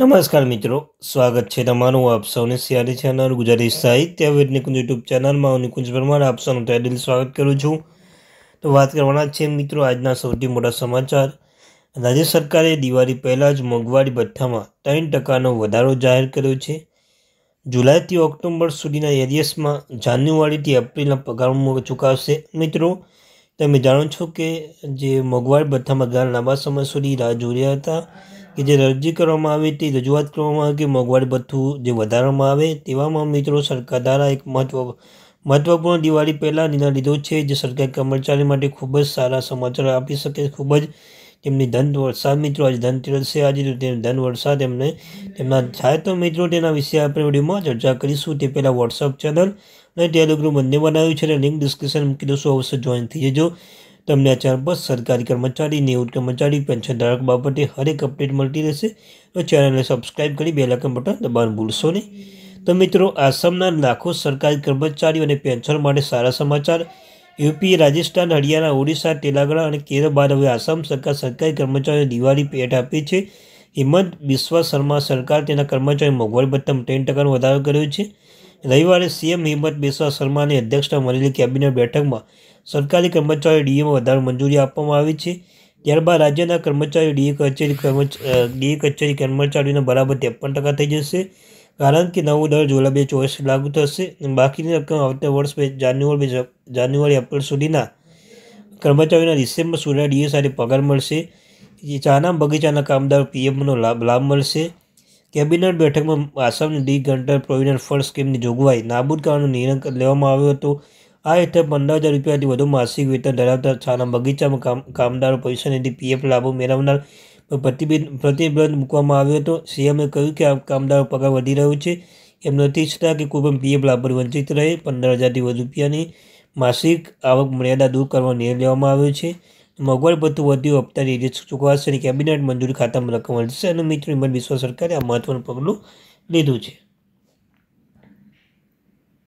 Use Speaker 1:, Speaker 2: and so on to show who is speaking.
Speaker 1: નમસ્કાર મિત્રો સ્વાગત છે તમારું આપ સૌને સિયારી ચેનલ ગુજરાતી સાહિત્ય વેદ નિકુંજ યુટ્યુબ ચેનલમાં હું નિકુંજ પરમાર આપ સૌનું દિલ સ્વાગત કરું છું તો વાત કરવાના છે મિત્રો આજના સૌથી મોટા સમાચાર રાજ્ય સરકારે દિવાળી પહેલાં જ મોંઘવારી ભથ્થામાં ત્રણ ટકાનો વધારો જાહેર કર્યો છે જુલાઈથી ઓક્ટોબર સુધીના એરિયસમાં જાન્યુઆરીથી એપ્રિલના પગારમાં ચૂકવશે મિત્રો તમે જાણો છો કે જે મોંઘવારી ભથ્થામાં ગયા લાંબા સમય સુધી રાહ જોઈ રહ્યા હતા કે જે અરજી કરવામાં આવી તે રજૂઆત કરવામાં આવી કે મોંઘવારી ભથ્થું જે વધારવામાં આવે તેવામાં મિત્રો સરકાર દ્વારા એક મહત્વ મહત્વપૂર્ણ દિવાળી પહેલાં નિર્ણય લીધો છે જે સરકારી કર્મચારી માટે ખૂબ જ સારા સમાચાર આપી શકે ખૂબ જ તેમની ધન વરસાદ મિત્રો આજે ધનતેરસ છે આજે ધન વરસાદ એમને તેમના થાય તો મિત્રો તેના વિશે આપણે વિડીયોમાં ચર્ચા કરીશું તે પહેલાં વોટ્સઅપ ચેનલ અને ટેલિગ્રુપ બંને બનાવ્યું છે અને લિંક ડિસ્ક્રિપ્શન મૂકી દઉં અવશ્ય જોઈન થઈ જજો તમને આ ચેનલ પર સરકારી કર્મચારી નિવૃત્ત કર્મચારી પેન્શન ધારક બાબતે હરેક અપડેટ મળતી રહેશે તો ચેનલને સબસ્ક્રાઈબ કરી બે લાખ બટન દબાણ ભૂલશો નહીં તો મિત્રો આસામના લાખો સરકારી કર્મચારીઓ અને પેન્શન માટે સારા સમાચાર યુપી રાજસ્થાન હરિયાણા ઓડિશા તેલંગાણા અને કેરળ બાદ હવે આસામ સરકાર સરકારી કર્મચારીઓને દિવાળી પેટ આપી છે હિંમત બિસ્વા શર્મા સરકાર તેના કર્મચારી મોંઘવારી ભથ્થામાં ત્રણ ટકાનો વધારો કર્યો છે રવિવારે સીએમ હિંમત બિસ્વા શર્માની અધ્યક્ષતા મળેલી કેબિનેટ બેઠકમાં સરકારી કર્મચારી ડીએમાં વધારે મંજૂરી આપવામાં આવી છે ત્યારબાદ રાજ્યના કર્મચારી ડીએ કચેરી ડીએ કચેરી કર્મચારીઓને બરાબર ત્રેપન ટકા થઈ જશે કારણ કે નવું દર જુલાઈ બે ચોવીસ લાગુ થશે બાકીની રકમ આવતા વર્ષ બે જાન્યુઆરી જાન્યુઆરી એપ્રિલ સુધીના કર્મચારીઓના ડિસેમ્બર સુધીના ડીએ સાથે પગાર મળશે ચાના બગીચાના કામદાર પીએમનો લાભ લાભ મળશે કેબિનેટ બેઠકમાં આસામની ડી ગંટર પ્રોવિડન્ટ ફંડ સ્કીમની જોગવાઈ નાબૂદ કરવાનો નિર્ણય લેવામાં આવ્યો હતો આ હેઠળ પંદર હજાર રૂપિયાથી વધુ માસિક વેતન ધરાવતા છાના બગીચામાં કામ કામદારો પૈસા નિધિ પીએફ લાભો મેળવનાર પ્રતિબંધ પ્રતિબંધ મૂકવામાં આવ્યો હતો સીએમએ કહ્યું કે આ કામદારો પગાર વધી રહ્યો છે એમ નથી ઇચ્છતા કે કોઈ પણ પીએફ લાભો વંચિત રહે પંદર હજારથી વધુ રૂપિયાની માસિક આવક મર્યાદા દૂર કરવાનો નિર્ણય લેવામાં આવ્યો છે મોંઘવારી વધ્યું હપ્તા રેડી ચૂકવાશે કેબિનેટ મંજૂરી ખાતામાં રકમ મળશે અને મિત્રો હિંમત વિશ્વ સરકારે આ મહત્વનું પગલું લીધું છે